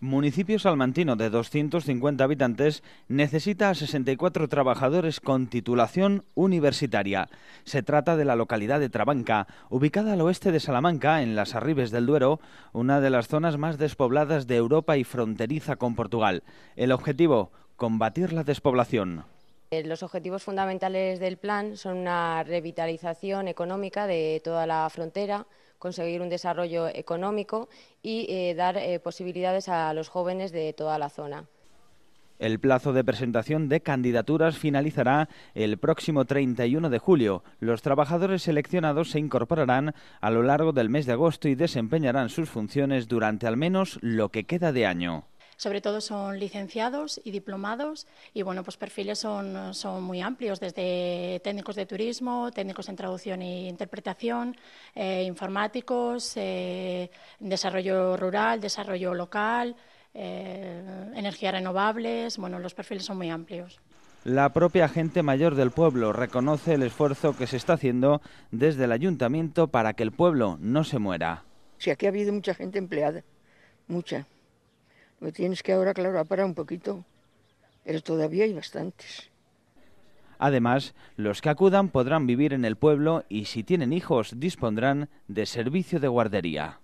Municipio salmantino de 250 habitantes necesita a 64 trabajadores con titulación universitaria. Se trata de la localidad de Trabanca, ubicada al oeste de Salamanca, en las Arribes del Duero, una de las zonas más despobladas de Europa y fronteriza con Portugal. El objetivo, combatir la despoblación. Eh, los objetivos fundamentales del plan son una revitalización económica de toda la frontera, conseguir un desarrollo económico y eh, dar eh, posibilidades a los jóvenes de toda la zona. El plazo de presentación de candidaturas finalizará el próximo 31 de julio. Los trabajadores seleccionados se incorporarán a lo largo del mes de agosto y desempeñarán sus funciones durante al menos lo que queda de año sobre todo son licenciados y diplomados y bueno, pues perfiles son, muy amplios, desde técnicos de turismo, técnicos en traducción e interpretación, eh, informáticos, eh, desarrollo rural, desarrollo local, eh, energías renovables, bueno, los perfiles son muy amplios. La propia gente mayor del pueblo reconoce el esfuerzo que se está haciendo desde el ayuntamiento para que el pueblo no se muera. Sí, aquí ha habido mucha gente empleada, mucha. Me tienes que ahora, claro, para un poquito, pero todavía hay bastantes. Además, los que acudan podrán vivir en el pueblo y si tienen hijos dispondrán de servicio de guardería.